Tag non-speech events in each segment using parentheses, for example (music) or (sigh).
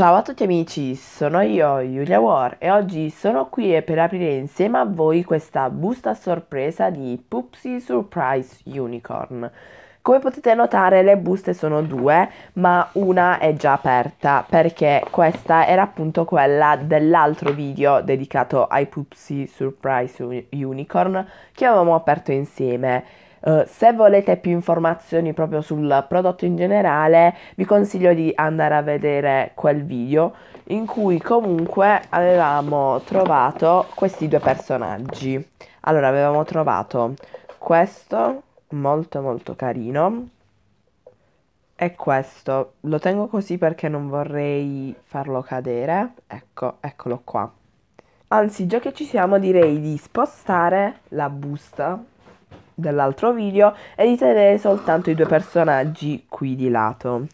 Ciao a tutti amici, sono io Julia War e oggi sono qui per aprire insieme a voi questa busta sorpresa di Pupsi Surprise Unicorn. Come potete notare le buste sono due, ma una è già aperta perché questa era appunto quella dell'altro video dedicato ai Pupsi Surprise Unicorn che avevamo aperto insieme. Eh, se volete più informazioni proprio sul prodotto in generale, vi consiglio di andare a vedere quel video in cui comunque avevamo trovato questi due personaggi. Allora, avevamo trovato questo, molto molto carino, e questo. Lo tengo così perché non vorrei farlo cadere. Ecco, eccolo qua. Anzi, già che ci siamo, direi di spostare la busta dell'altro video e di tenere soltanto i due personaggi qui di lato.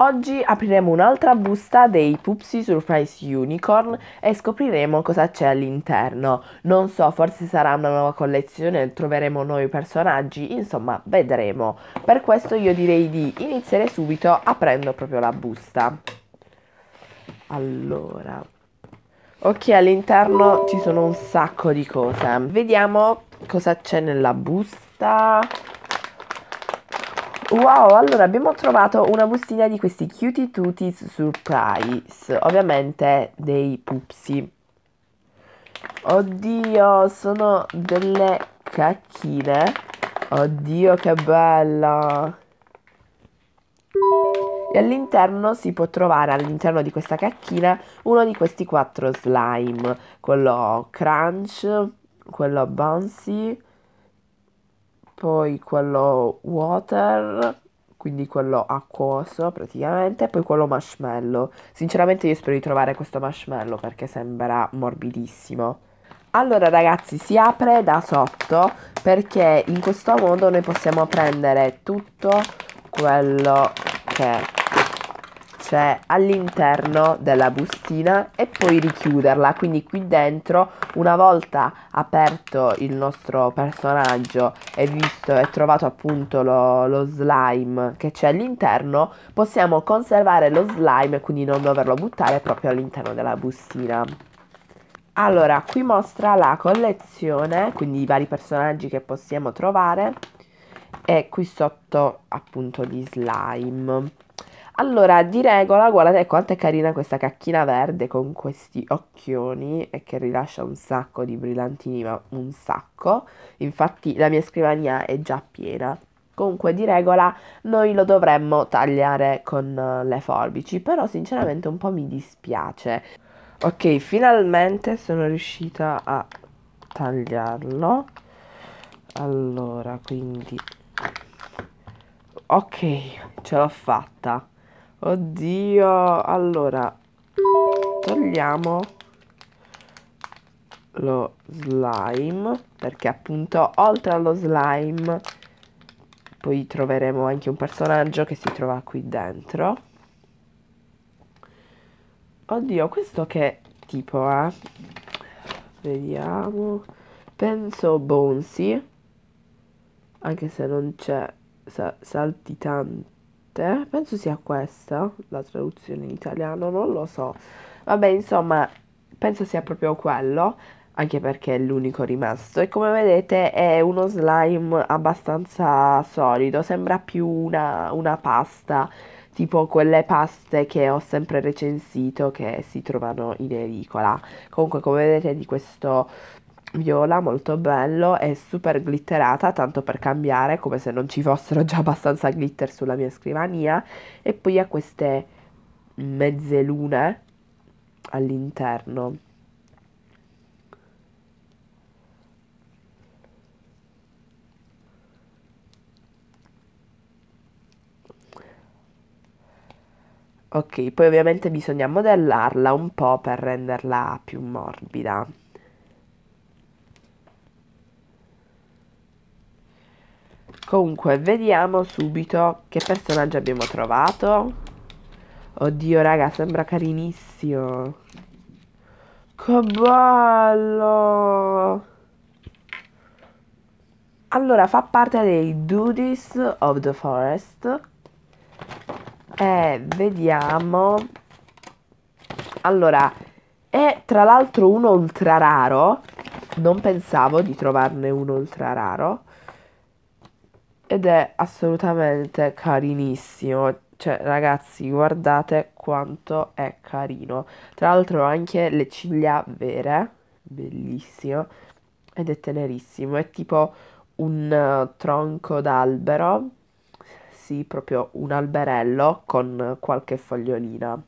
Oggi apriremo un'altra busta dei Pupsi Surprise Unicorn e scopriremo cosa c'è all'interno. Non so, forse sarà una nuova collezione, troveremo nuovi personaggi, insomma, vedremo. Per questo io direi di iniziare subito aprendo proprio la busta. Allora... Ok, all'interno ci sono un sacco di cose. Vediamo cosa c'è nella busta Wow, allora abbiamo trovato una bustina di questi Cutie Tooties Surprise, ovviamente dei pupsi. Oddio, sono delle cacchine. Oddio, che bella! E all'interno si può trovare, all'interno di questa cacchina, uno di questi quattro slime, quello crunch, quello a Bansi, poi quello water, quindi quello acquoso praticamente, e poi quello marshmallow. Sinceramente io spero di trovare questo marshmallow perché sembra morbidissimo. Allora ragazzi si apre da sotto perché in questo modo noi possiamo prendere tutto quello che c'è all'interno della bustina e poi richiuderla. Quindi qui dentro, una volta aperto il nostro personaggio e visto e trovato appunto lo, lo slime che c'è all'interno, possiamo conservare lo slime e quindi non doverlo buttare proprio all'interno della bustina. Allora, qui mostra la collezione, quindi i vari personaggi che possiamo trovare e qui sotto appunto gli slime. Allora, di regola, guardate ecco, quanto è carina questa cacchina verde con questi occhioni e che rilascia un sacco di brillantini, ma un sacco. Infatti la mia scrivania è già piena. Comunque di regola noi lo dovremmo tagliare con eh, le forbici, però sinceramente un po' mi dispiace. Ok, finalmente sono riuscita a tagliarlo. Allora, quindi... Ok, ce l'ho fatta. Oddio, allora togliamo lo slime perché appunto oltre allo slime poi troveremo anche un personaggio che si trova qui dentro. Oddio, questo che tipo è? Eh? Vediamo. Penso Bonsi, anche se non c'è sa saltitante parte, penso sia questa la traduzione in italiano, non lo so. Vabbè, insomma, penso sia proprio quello, anche perché è l'unico rimasto. E come vedete è uno slime abbastanza solido, sembra più una, una pasta, tipo quelle paste che ho sempre recensito che si trovano in edicola. Comunque, come vedete, di questo viola molto bello e super glitterata tanto per cambiare come se non ci fossero già abbastanza glitter sulla mia scrivania e poi ha queste mezze lune all'interno ok poi ovviamente bisogna modellarla un po' per renderla più morbida Comunque, vediamo subito che personaggio abbiamo trovato. Oddio, raga, sembra carinissimo. Che bello! Allora, fa parte dei Duties of the Forest. E vediamo... Allora, è tra l'altro uno ultra raro. Non pensavo di trovarne uno ultra raro ed è assolutamente carinissimo. Cioè, ragazzi, guardate quanto è carino. Tra l'altro anche le ciglia vere, bellissimo, ed è tenerissimo. È tipo un eh, tronco d'albero, sì, proprio un alberello con qualche fogliolina.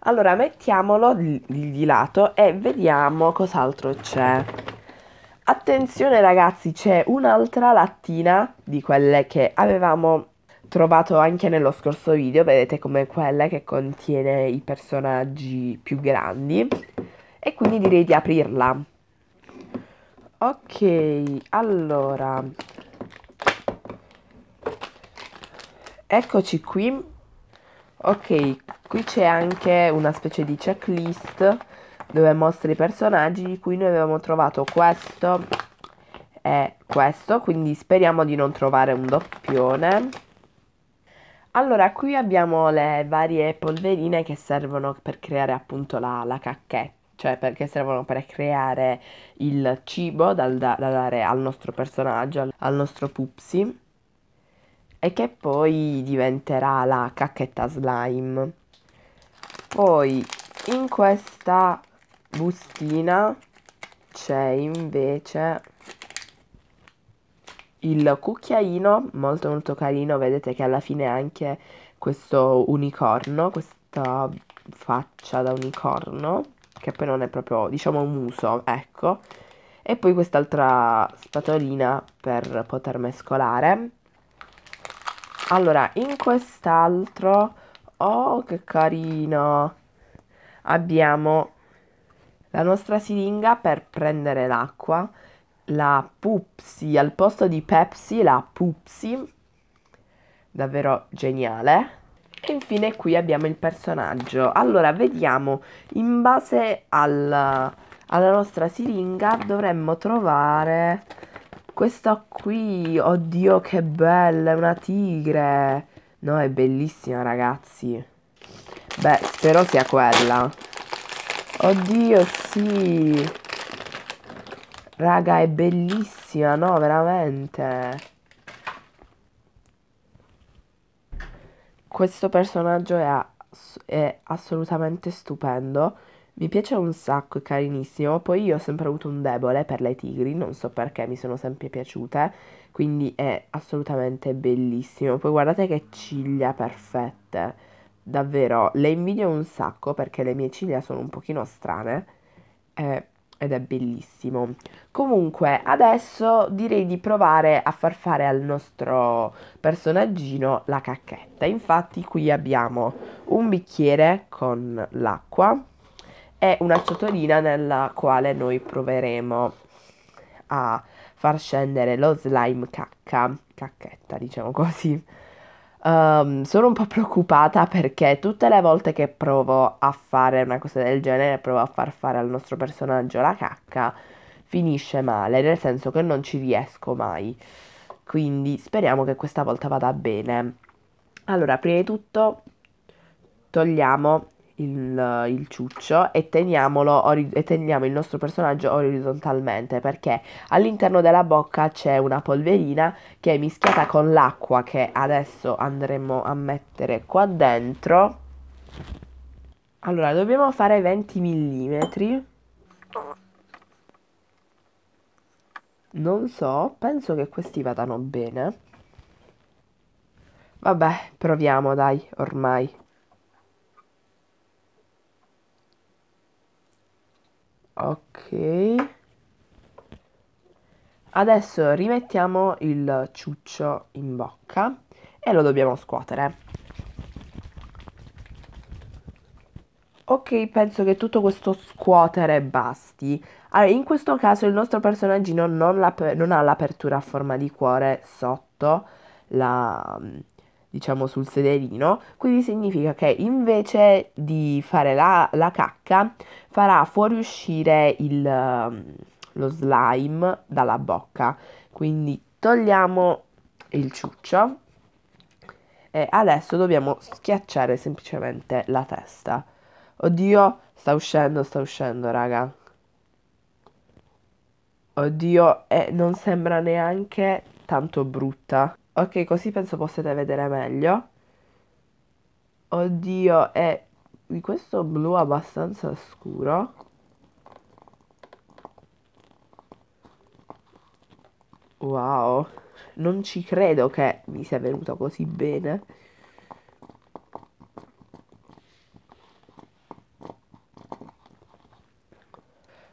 Allora, mettiamolo di, di lato e vediamo cos'altro c'è. Attenzione ragazzi, c'è un'altra lattina di quelle che avevamo trovato anche nello scorso video, vedete come quella che contiene i personaggi più grandi e quindi direi di aprirla. Ok, allora Eccoci qui. Ok, qui c'è anche una specie di checklist dove mostra i personaggi di cui noi avevamo trovato questo e questo, quindi speriamo di non trovare un doppione. Allora, qui abbiamo le varie polverine che servono per creare appunto la, la cacchetta cioè perché servono per creare il cibo da, da, da dare al nostro personaggio, al, al nostro pupsi, e che poi diventerà la cacchetta slime. Poi in questa bustina c'è invece il cucchiaino, molto molto carino, vedete che alla fine è anche questo unicorno, questa faccia da unicorno, che poi non è proprio, diciamo, muso, ecco. E poi quest'altra spatolina per poter mescolare. Allora, in quest'altro, oh che carino, abbiamo la nostra siringa per prendere l'acqua, la Pupsi, al posto di Pepsi la Pupsi, davvero geniale. E infine qui abbiamo il personaggio. Allora, vediamo, in base al, alla nostra siringa dovremmo trovare questa qui. Oddio, che bella, è una tigre. No, è bellissima, ragazzi. Beh, spero sia quella. Oddio, sì. Raga, è bellissima, no? Veramente. Questo personaggio è, ass è assolutamente stupendo. Mi piace un sacco, è carinissimo. Poi io ho sempre avuto un debole per le tigri, non so perché, mi sono sempre piaciute. Quindi è assolutamente bellissimo. Poi guardate che ciglia perfette davvero le invidio un sacco perché le mie ciglia sono un pochino strane eh, ed è bellissimo. Comunque adesso direi di provare a far fare al nostro personaggino la cacchetta. Infatti qui abbiamo un bicchiere con l'acqua e una ciotolina nella quale noi proveremo a far scendere lo slime cacca, cacchetta diciamo così. Um, sono un po' preoccupata perché tutte le volte che provo a fare una cosa del genere, provo a far fare al nostro personaggio la cacca, finisce male, nel senso che non ci riesco mai. Quindi speriamo che questa volta vada bene. Allora, prima di tutto togliamo il, il ciuccio e, ori- e teniamo il nostro personaggio orizzontalmente perché all'interno della bocca c'è una polverina che è mischiata con l'acqua che adesso andremo a mettere qua dentro. Allora, dobbiamo fare 20 mm. Non so, penso che questi vadano bene. Vabbè, proviamo dai, ormai. ok adesso rimettiamo il ciuccio in bocca e lo dobbiamo scuotere ok penso che tutto questo scuotere basti allora in questo caso il nostro personaggino non, non ha l'apertura a forma di cuore sotto la, diciamo sul sederino, quindi significa che invece di fare la, la cacca farà fuoriuscire il, um, lo slime dalla bocca. Quindi togliamo il ciuccio e adesso dobbiamo schiacciare semplicemente la testa. Oddio, sta uscendo, sta uscendo, raga. Oddio, e eh, non sembra neanche tanto brutta. Ok, così penso possiate vedere meglio. Oddio, è di questo blu abbastanza scuro. Wow, non ci credo che mi sia venuto così bene.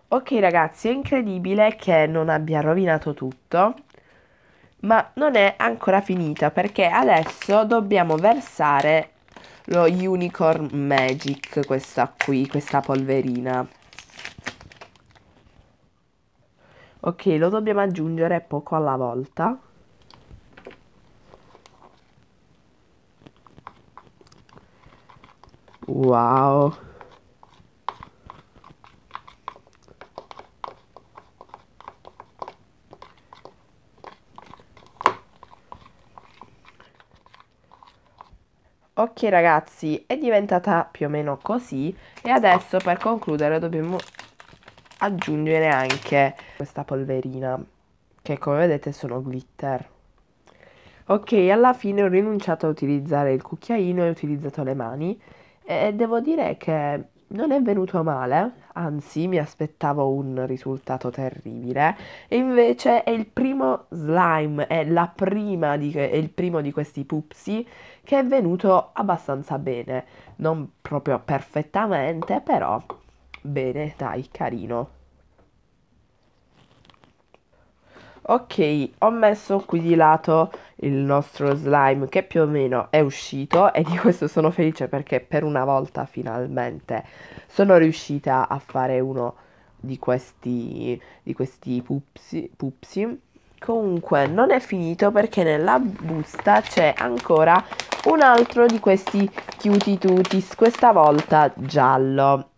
Ok ragazzi, è incredibile che non abbia rovinato tutto ma non è ancora finita perché adesso dobbiamo versare lo Unicorn Magic, questa qui, questa polverina. Ok, lo dobbiamo aggiungere poco alla volta. Wow. Ok ragazzi, è diventata più o meno così e adesso per concludere dobbiamo aggiungere anche questa polverina che come vedete sono glitter. Ok, alla fine ho rinunciato a utilizzare il cucchiaino e ho utilizzato le mani e devo dire che non è venuto male, anzi mi aspettavo un risultato terribile, e invece è il primo slime, è, di, è il primo di questi pupsi che è venuto abbastanza bene, non proprio perfettamente, però bene, dai, carino. ok ho messo qui di lato il nostro slime che più o meno è uscito e di questo sono felice perché per una volta finalmente sono riuscita a fare uno di questi di questi pupsi, pupsi. comunque non è finito perché nella busta c'è ancora un altro di questi cutie tutis questa volta giallo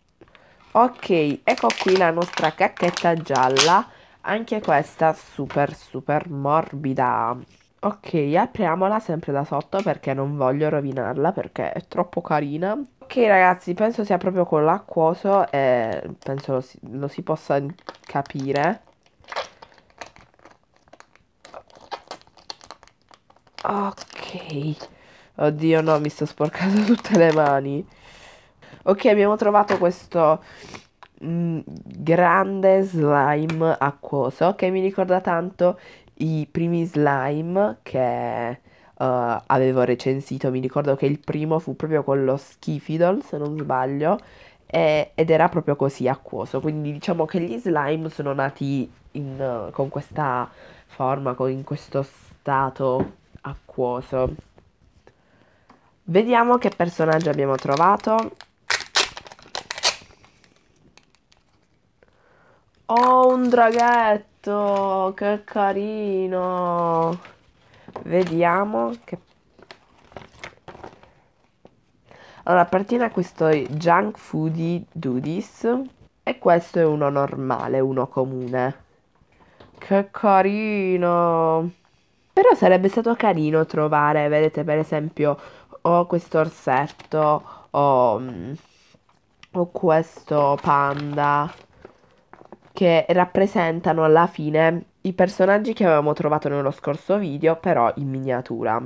ok ecco qui la nostra cacchetta gialla anche questa super super morbida ok apriamola sempre da sotto perché non voglio rovinarla perché è troppo carina ok ragazzi penso sia proprio con l'acquoso e penso lo si, lo si possa capire ok oddio no mi sto sporcando (laughs) tutte le mani ok abbiamo trovato questo Mm, grande slime acquoso che mi ricorda tanto i primi slime che uh, avevo recensito. Mi ricordo che il primo fu proprio quello Schifidol, se non sbaglio, e, ed era proprio così acquoso. Quindi diciamo che gli slime sono nati in, uh, con questa forma, con, in questo stato acquoso. Vediamo che personaggio abbiamo trovato. Oh, un draghetto! Che carino! Vediamo che... Allora, appartiene a questo junk foodie doodies e questo è uno normale, uno comune. Che carino! Però sarebbe stato carino trovare, vedete, per esempio, o questo orsetto o, mm, o questo panda che rappresentano alla fine i personaggi che avevamo trovato nello scorso video, però in miniatura.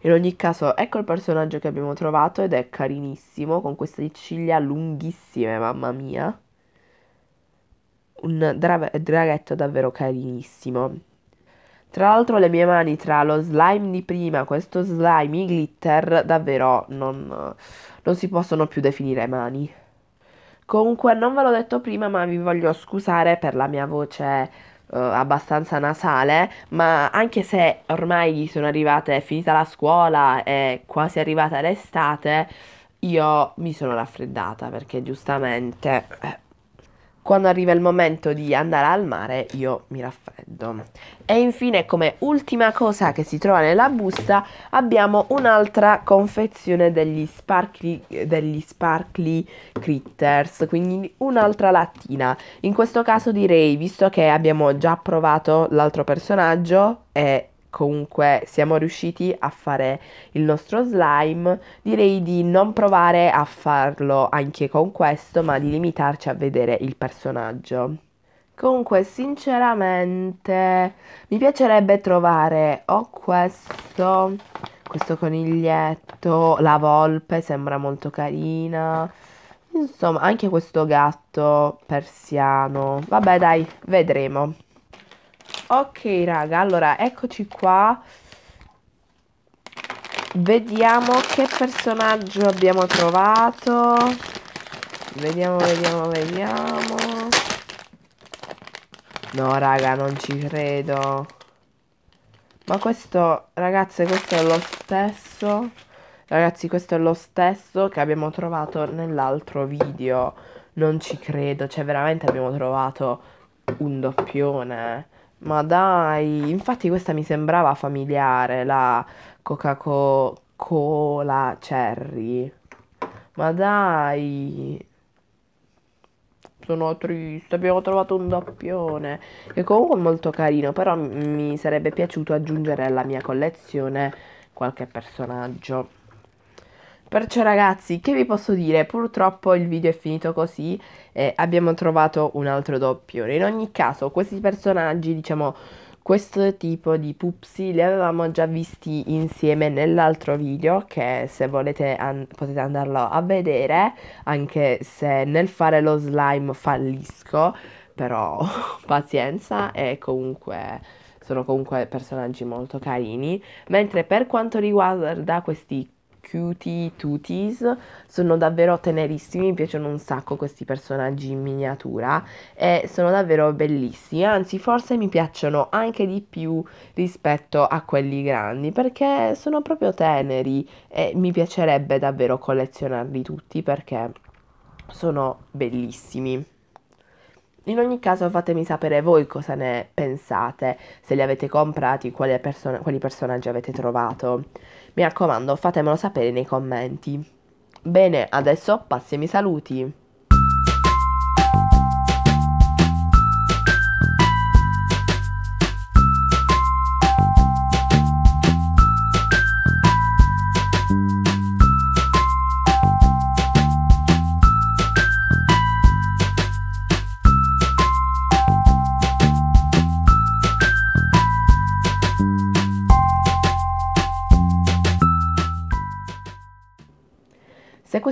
In ogni caso, ecco il personaggio che abbiamo trovato ed è carinissimo, con queste ciglia lunghissime, mamma mia. Un dra- draghetto davvero carinissimo. Tra l'altro le mie mani tra lo slime di prima, questo slime, i glitter, davvero non, non si possono più definire mani. Comunque non ve l'ho detto prima, ma vi voglio scusare per la mia voce eh, abbastanza nasale, ma anche se ormai sono arrivate, è finita la scuola, è quasi arrivata l'estate, io mi sono raffreddata perché giustamente... Eh, quando arriva il momento di andare al mare io mi raffreddo. E infine come ultima cosa che si trova nella busta abbiamo un'altra confezione degli sparkly, degli sparkly critters, quindi un'altra lattina. In questo caso direi, visto che abbiamo già provato l'altro personaggio e comunque siamo riusciti a fare il nostro slime, direi di non provare a farlo anche con questo, ma di limitarci a vedere il personaggio. Comunque, sinceramente, mi piacerebbe trovare o questo, questo coniglietto, la volpe sembra molto carina. Insomma, anche questo gatto persiano. Vabbè, dai, vedremo ok raga allora eccoci qua vediamo che personaggio abbiamo trovato vediamo vediamo vediamo no raga non ci credo ma questo ragazze questo è lo stesso ragazzi questo è lo stesso che abbiamo trovato nell'altro video non ci credo cioè veramente abbiamo trovato un doppione ma dai, infatti questa mi sembrava familiare, la Coca-Cola Cherry. Ma dai. Sono triste, abbiamo trovato un doppione che comunque è molto carino, però mi sarebbe piaciuto aggiungere alla mia collezione qualche personaggio. Perciò ragazzi, che vi posso dire? Purtroppo il video è finito così e abbiamo trovato un altro doppio. In ogni caso, questi personaggi, diciamo, questo tipo di pupsi li avevamo già visti insieme nell'altro video che se volete an potete andarlo a vedere anche se nel fare lo slime fallisco però (laughs) pazienza e comunque sono comunque personaggi molto carini mentre per quanto riguarda questi Cutie Tuties, sono davvero tenerissimi, mi piacciono un sacco questi personaggi in miniatura e sono davvero bellissimi, anzi forse mi piacciono anche di più rispetto a quelli grandi perché sono proprio teneri e mi piacerebbe davvero collezionarli tutti perché sono bellissimi. In ogni caso fatemi sapere voi cosa ne pensate, se li avete comprati, quali, person- quali personaggi avete trovato. Mi raccomando, fatemelo sapere nei commenti. Bene, adesso passi ai miei saluti.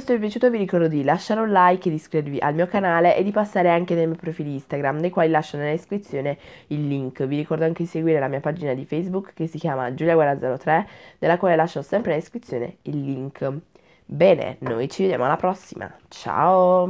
questo è piaciuto vi ricordo di lasciare un like, di iscrivervi al mio canale e di passare anche nei miei profili Instagram, nei quali lascio nella descrizione il link. Vi ricordo anche di seguire la mia pagina di Facebook che si chiama GiuliaGuerra03, nella quale lascio sempre nella descrizione il link. Bene, noi ci vediamo alla prossima. Ciao!